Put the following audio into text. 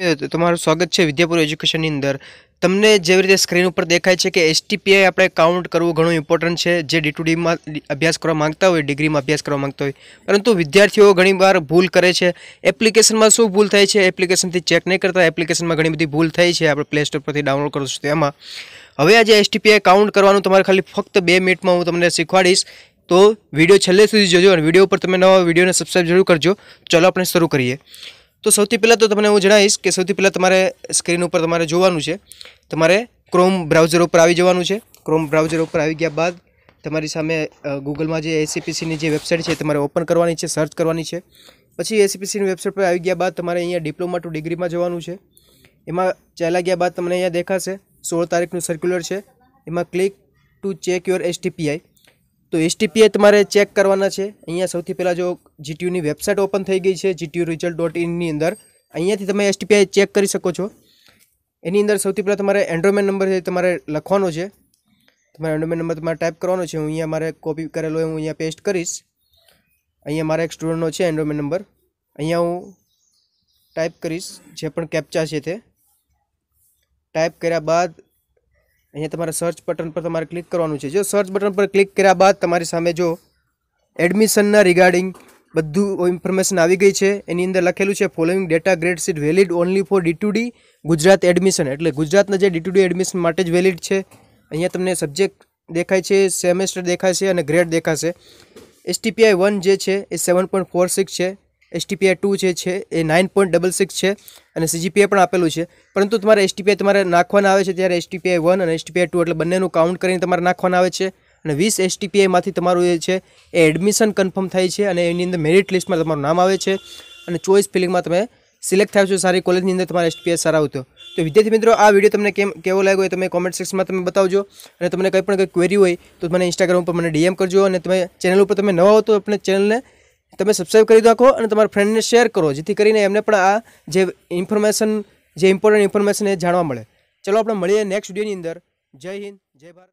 તમારું સ્વાગત છે વિદ્યાપુર એજ્યુકેશનની અંદર તમને જેવી રીતે સ્ક્રીન ઉપર દેખાય છે કે એસટીપીઆઈ આપણે કાઉન્ટ કરવું ઘણું ઇમ્પોર્ટન્ટ છે જે ડીમાં અભ્યાસ કરવા માંગતા હોય ડિગ્રીમાં અભ્યાસ કરવા માંગતા હોય પરંતુ વિદ્યાર્થીઓ ઘણીવાર ભૂલ કરે છે એપ્લિકેશનમાં શું ભૂલ થાય છે એપ્લિકેશનથી ચેક નહીં કરતા એપ્લિકેશનમાં ઘણી બધી ભૂલ થાય છે આપણે પ્લે સ્ટોર પરથી ડાઉનલોડ કરીશું તેમાં હવે આજે એસટીપીઆઈ કાઉન્ટ કરવાનું તમારે ખાલી ફક્ત બે મિનિટમાં હું તમને શીખવાડીશ તો વિડીયો છેલ્લે સુધી જોજો અને વિડીયો ઉપર તમે નવા વિડીયોને સબસ્ક્રાઈબ જરૂર કરજો ચાલો આપણે શરૂ કરીએ તો સૌથી પહેલાં તો તમને હું જણાવીશ કે સૌથી પહેલાં તમારે સ્ક્રીન ઉપર તમારે જોવાનું છે તમારે ક્રોમ બ્રાઉઝર ઉપર આવી જવાનું છે ક્રોમ બ્રાઉઝર ઉપર આવી ગયા બાદ તમારી સામે ગૂગલમાં જે એસીપીસીની જે વેબસાઇટ છે તમારે ઓપન કરવાની છે સર્ચ કરવાની છે પછી એસીપીસીની વેબસાઇટ પર આવી ગયા બાદ તમારે અહીંયા ડિપ્લોમા ટુ ડિગ્રીમાં જવાનું છે એમાં ચાલ્યા ગયા બાદ તમને અહીંયા દેખાશે સોળ તારીખનું સર્ક્યુલર છે એમાં click to check your STPI તો એસટીપીએ તમારે ચેક કરવાના છે અહીંયા સૌથી પહેલાં જો જીટીયુની વેબસાઇટ ઓપન થઈ ગઈ છે જીટીયુ રિઝલ્ટ ડોટ ઇનની અંદર અહીંયાથી તમે એસટીપીઆઈ ચેક કરી શકો છો એની અંદર સૌથી પહેલાં તમારે એન્ડ્રોમેન નંબર છે તમારે લખવાનો છે તમારે એન્ડ્રોમેન નંબર તમારે ટાઈપ કરવાનો છે હું અહીંયા મારે કોપી કરેલો હું અહીંયા પેસ્ટ કરીશ અહીંયા મારા એક સ્ટુડન્ટનો છે એન્ડ્રોમેન નંબર અહીંયા હું ટાઈપ કરીશ જે પણ કેપ્ચા છે તે ટાઈપ કર્યા બાદ અહીંયા તમારે સર્ચ બટન પર તમારે ક્લિક કરવાનું છે જો સર્ચ બટન પર ક્લિક કર્યા બાદ તમારી સામે જો એડમિશનના રિગાર્ડિંગ બધું ઇન્ફોર્મેશન આવી ગઈ છે એની અંદર લખેલું છે following data grade sheet valid only for the Gujarat admission એટલે ગુજરાતના જે ડી એડમિશન માટે જ વેલિડ છે અહીંયા તમને સબ્જેક્ટ દેખાય છે સેમેસ્ટર દેખાશે અને ગ્રેડ દેખાશે એસટીપીઆઈ વન જે છે એ સેવન પોઈન્ટ ફોર સિક્સ છે એસટીપીઆઈ ટુ જે છે એ નાઇન પોઈન્ટ ડબલ સિક્સ છે અને સીજીપીઆઈ પણ આપેલું છે પરંતુ તમારે એસટીપીઆઈ તમારે નાખવાના આવે છે ત્યારે એસટીપીઆઈ વન અને એસટીપીઆઈ ટુ એટલે બંનેનું કાઉન્ટ કરીને તમારે નાખવાના આવે છે અને વીસ એસટીપીઆઈમાંથી તમારું જે છે એ એડમિશન કન્ફર્મ થાય છે અને એની અંદર મેરિટ લિસ્ટમાં તમારું નામ આવે છે અને ચોઈસ ફિલિંગમાં તમે સિલેક્ટ થાય છો સારી કોલેજની અંદર તમારે એસટીપીઆઈ આવતો તો વિદ્યાર્થી મિત્રો આ વિડીયો તમને કેમ કેવો લાગ્યો હોય તમે કોમેન્ટ સેક્શનમાં તમે બતાવજો અને તમને કંઈ પણ કંઈ ક્વેરી હોય તો મને ઇન્સ્ટાગ્રામ ઉપર મને ડીએમ કરજો અને તમે ચેનલ ઉપર તમે નવા હો તો આપણે ચેનલને તમે સબસ્ક્રાઈબ કરી નાખો અને તમારા ફ્રેન્ડને શેર કરો જેથી કરીને એમને પણ આ જે ઇન્ફોર્મેશન જે ઇમ્પોર્ટન્ટ ઇન્ફોર્મેશન એ જાણવા મળે ચલો આપણે મળીએ નેક્સ્ટ વિડીયોની અંદર જય હિન્દ જય ભારત